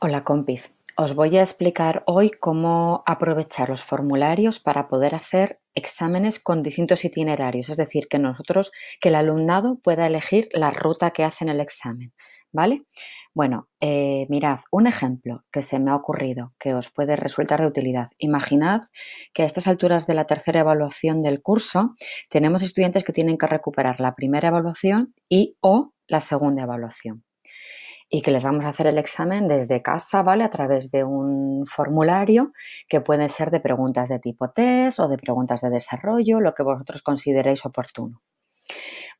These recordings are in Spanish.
Hola compis, os voy a explicar hoy cómo aprovechar los formularios para poder hacer exámenes con distintos itinerarios, es decir, que nosotros, que el alumnado pueda elegir la ruta que hace en el examen, ¿vale? Bueno, eh, mirad, un ejemplo que se me ha ocurrido que os puede resultar de utilidad. Imaginad que a estas alturas de la tercera evaluación del curso tenemos estudiantes que tienen que recuperar la primera evaluación y o la segunda evaluación y que les vamos a hacer el examen desde casa, ¿vale? A través de un formulario que puede ser de preguntas de tipo test o de preguntas de desarrollo, lo que vosotros consideréis oportuno.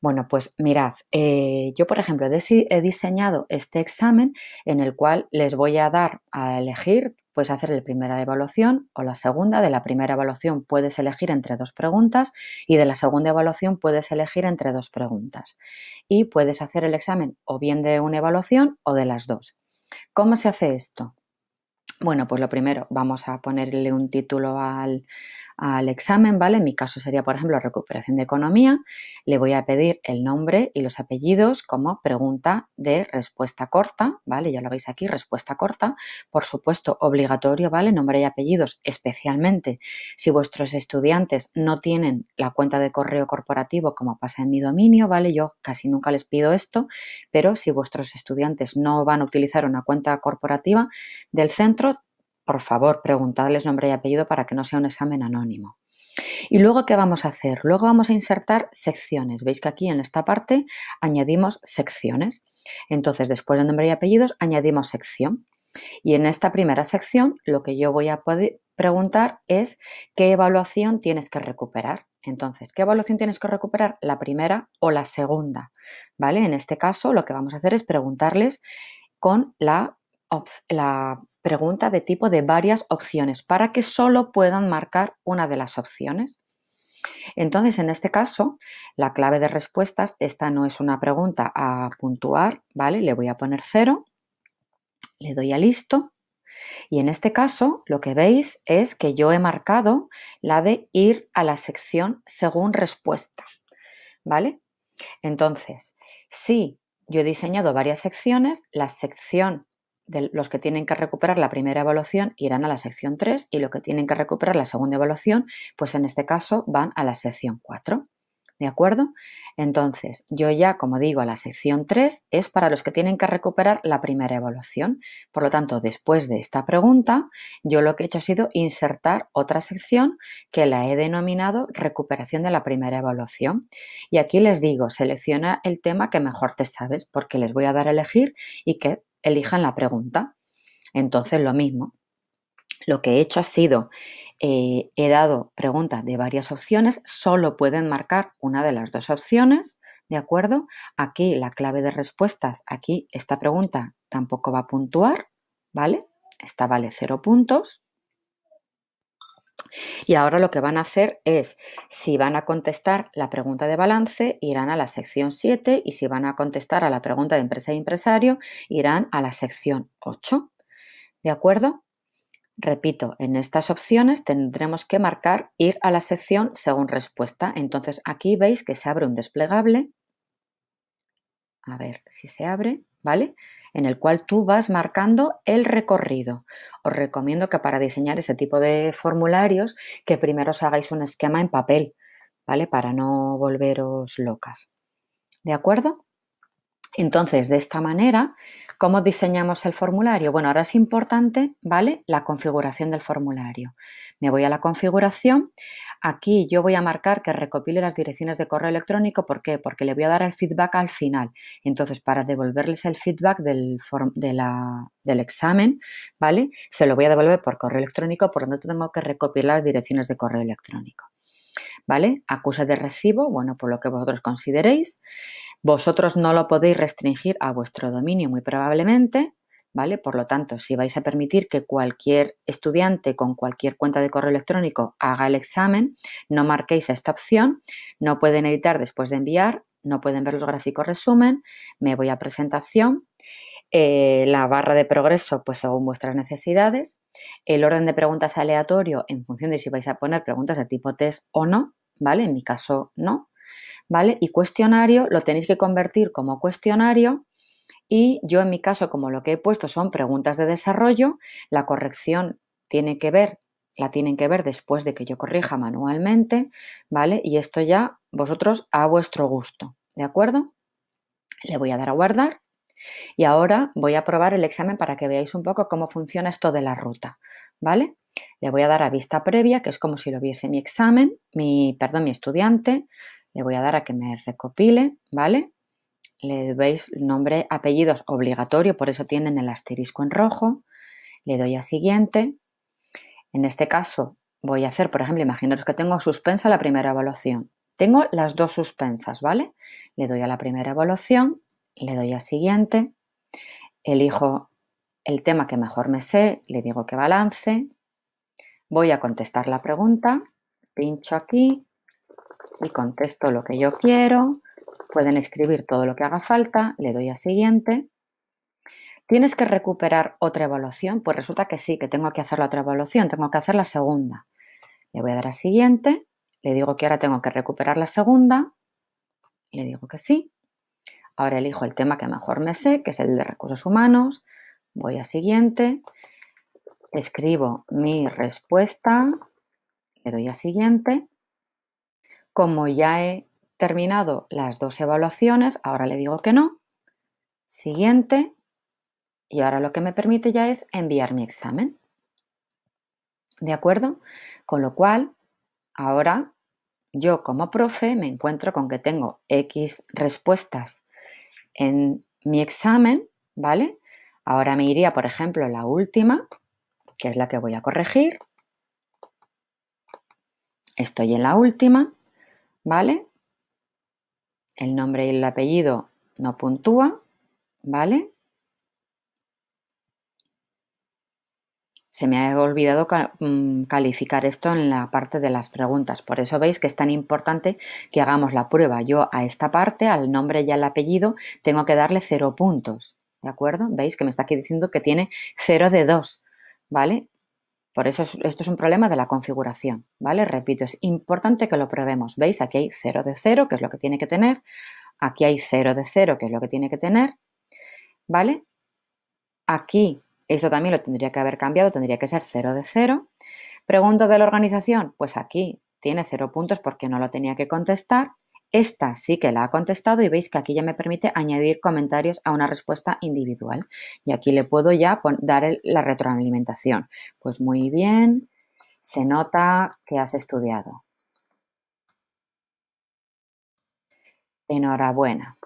Bueno, pues mirad, eh, yo por ejemplo he diseñado este examen en el cual les voy a dar a elegir puedes hacer la primera evaluación o la segunda. De la primera evaluación puedes elegir entre dos preguntas y de la segunda evaluación puedes elegir entre dos preguntas. Y puedes hacer el examen o bien de una evaluación o de las dos. ¿Cómo se hace esto? Bueno, pues lo primero, vamos a ponerle un título al, al examen, ¿vale? En mi caso sería, por ejemplo, recuperación de economía. Le voy a pedir el nombre y los apellidos como pregunta de respuesta corta, ¿vale? Ya lo veis aquí, respuesta corta. Por supuesto, obligatorio, ¿vale? Nombre y apellidos, especialmente si vuestros estudiantes no tienen la cuenta de correo corporativo como pasa en mi dominio, ¿vale? Yo casi nunca les pido esto, pero si vuestros estudiantes no van a utilizar una cuenta corporativa del centro, por favor, preguntadles nombre y apellido para que no sea un examen anónimo. Y luego, ¿qué vamos a hacer? Luego vamos a insertar secciones. Veis que aquí en esta parte añadimos secciones. Entonces, después de nombre y apellidos, añadimos sección. Y en esta primera sección, lo que yo voy a preguntar es qué evaluación tienes que recuperar. Entonces, ¿qué evaluación tienes que recuperar? La primera o la segunda. ¿Vale? En este caso, lo que vamos a hacer es preguntarles con la, la pregunta de tipo de varias opciones para que solo puedan marcar una de las opciones. Entonces, en este caso, la clave de respuestas, esta no es una pregunta a puntuar, ¿vale? Le voy a poner cero, le doy a listo. Y en este caso, lo que veis es que yo he marcado la de ir a la sección según respuesta, ¿vale? Entonces, si yo he diseñado varias secciones, la sección de los que tienen que recuperar la primera evaluación irán a la sección 3 y los que tienen que recuperar la segunda evaluación, pues en este caso van a la sección 4. ¿De acuerdo? Entonces, yo ya, como digo, la sección 3 es para los que tienen que recuperar la primera evaluación. Por lo tanto, después de esta pregunta, yo lo que he hecho ha sido insertar otra sección que la he denominado recuperación de la primera evaluación. Y aquí les digo, selecciona el tema que mejor te sabes, porque les voy a dar a elegir y que elijan la pregunta. Entonces, lo mismo. Lo que he hecho ha sido, eh, he dado preguntas de varias opciones, solo pueden marcar una de las dos opciones, ¿de acuerdo? Aquí la clave de respuestas, aquí esta pregunta tampoco va a puntuar, ¿vale? Esta vale cero puntos. Y ahora lo que van a hacer es, si van a contestar la pregunta de balance, irán a la sección 7 y si van a contestar a la pregunta de empresa y empresario, irán a la sección 8. ¿De acuerdo? Repito, en estas opciones tendremos que marcar ir a la sección según respuesta. Entonces aquí veis que se abre un desplegable. A ver si se abre, ¿vale? en el cual tú vas marcando el recorrido. Os recomiendo que para diseñar este tipo de formularios, que primero os hagáis un esquema en papel, ¿vale? Para no volveros locas. ¿De acuerdo? Entonces, de esta manera, ¿Cómo diseñamos el formulario? Bueno, ahora es importante, ¿vale? La configuración del formulario. Me voy a la configuración. Aquí yo voy a marcar que recopile las direcciones de correo electrónico. ¿Por qué? Porque le voy a dar el feedback al final. Entonces, para devolverles el feedback del, examen, ¿vale? Se lo voy a devolver por correo electrónico, por lo tanto tengo que recopilar las direcciones de correo electrónico. ¿Vale? Acuse de recibo, bueno, por lo que vosotros consideréis. Vosotros no lo podéis restringir a vuestro dominio muy probablemente, ¿vale? Por lo tanto, si vais a permitir que cualquier estudiante con cualquier cuenta de correo electrónico haga el examen, no marquéis esta opción, no pueden editar después de enviar, no pueden ver los gráficos resumen, me voy a presentación, eh, la barra de progreso, pues según vuestras necesidades, el orden de preguntas aleatorio en función de si vais a poner preguntas de tipo test o no, ¿vale? En mi caso no, ¿vale? Y cuestionario lo tenéis que convertir como cuestionario y yo en mi caso, como lo que he puesto son preguntas de desarrollo, la corrección tiene que ver, la tienen que ver después de que yo corrija manualmente, ¿vale? Y esto ya vosotros a vuestro gusto, ¿de acuerdo? Le voy a dar a guardar y ahora voy a probar el examen para que veáis un poco cómo funciona esto de la ruta, ¿vale? Le voy a dar a vista previa, que es como si lo viese mi examen, mi, perdón, mi estudiante, le voy a dar a que me recopile, ¿vale? Le veis nombre, apellidos obligatorio, por eso tienen el asterisco en rojo. Le doy a siguiente. En este caso voy a hacer, por ejemplo, imaginaros que tengo suspensa la primera evaluación. Tengo las dos suspensas, ¿vale? Le doy a la primera evaluación, le doy a siguiente, elijo el tema que mejor me sé, le digo que balance, voy a contestar la pregunta, pincho aquí, y contesto lo que yo quiero. Pueden escribir todo lo que haga falta, le doy a siguiente. ¿Tienes que recuperar otra evaluación? Pues resulta que sí, que tengo que hacer la otra evaluación, tengo que hacer la segunda. Le voy a dar a siguiente, le digo que ahora tengo que recuperar la segunda, le digo que sí. Ahora elijo el tema que mejor me sé, que es el de recursos humanos. Voy a siguiente, escribo mi respuesta, le doy a siguiente como ya he terminado las dos evaluaciones, ahora le digo que no. Siguiente. Y ahora lo que me permite ya es enviar mi examen. ¿De acuerdo? Con lo cual, ahora yo como profe me encuentro con que tengo X respuestas en mi examen, ¿vale? Ahora me iría, por ejemplo, la última, que es la que voy a corregir. Estoy en la última. ¿vale? El nombre y el apellido no puntúa, ¿vale? Se me ha olvidado mm, calificar esto en la parte de las preguntas, por eso veis que es tan importante que hagamos la prueba. Yo a esta parte, al nombre y al apellido, tengo que darle cero puntos, ¿de acuerdo? Veis que me está aquí diciendo que tiene cero de dos, ¿vale? Por eso esto es un problema de la configuración, ¿vale? Repito, es importante que lo probemos. ¿Veis? Aquí hay 0 de 0, que es lo que tiene que tener. Aquí hay 0 de 0, que es lo que tiene que tener. ¿Vale? Aquí, esto también lo tendría que haber cambiado, tendría que ser 0 de 0. Pregunta de la organización, pues aquí tiene 0 puntos porque no lo tenía que contestar. Esta sí que la ha contestado y veis que aquí ya me permite añadir comentarios a una respuesta individual. Y aquí le puedo ya dar la retroalimentación. Pues muy bien, se nota que has estudiado. Enhorabuena.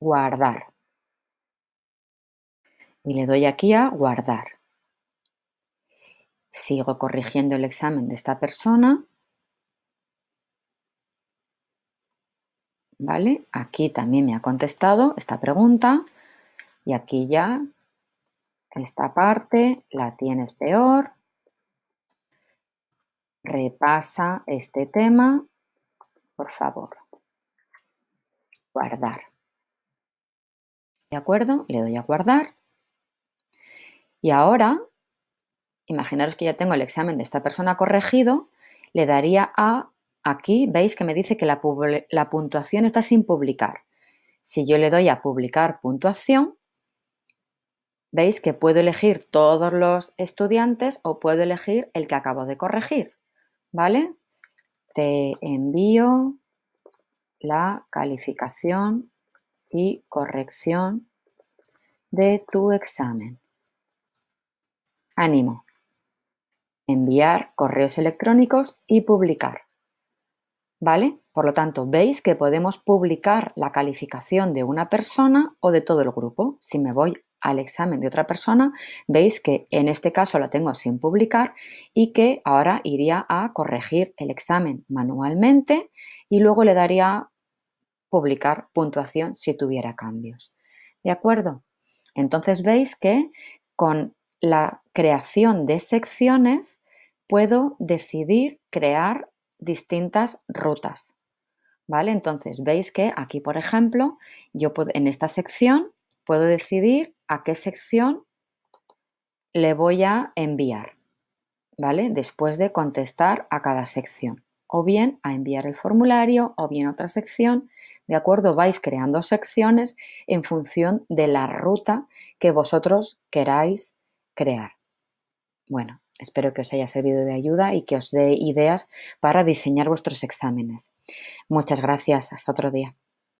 Guardar. Y le doy aquí a guardar. Sigo corrigiendo el examen de esta persona ¿Vale? Aquí también me ha contestado esta pregunta y aquí ya esta parte la tienes peor. Repasa este tema, por favor. Guardar. ¿De acuerdo? Le doy a guardar. Y ahora, imaginaros que ya tengo el examen de esta persona corregido, le daría a Aquí veis que me dice que la, puntuación está sin publicar. Si yo le doy a publicar puntuación, veis que puedo elegir todos los estudiantes o puedo elegir el que acabo de corregir, ¿vale? Te envío la calificación y corrección de tu examen. Ánimo. Enviar correos electrónicos y publicar. ¿Vale? Por lo tanto, veis que podemos publicar la calificación de una persona o de todo el grupo. Si me voy al examen de otra persona, veis que en este caso la tengo sin publicar y que ahora iría a corregir el examen manualmente y luego le daría publicar puntuación si tuviera cambios. ¿De acuerdo? Entonces veis que con la creación de secciones puedo decidir crear distintas rutas. ¿Vale? Entonces, veis que aquí, por ejemplo, yo puedo, en esta sección puedo decidir a qué sección le voy a enviar, ¿vale? Después de contestar a cada sección, o bien a enviar el formulario, o bien otra sección, ¿de acuerdo? Vais creando secciones en función de la ruta que vosotros queráis crear. Bueno, Espero que os haya servido de ayuda y que os dé ideas para diseñar vuestros exámenes. Muchas gracias. Hasta otro día.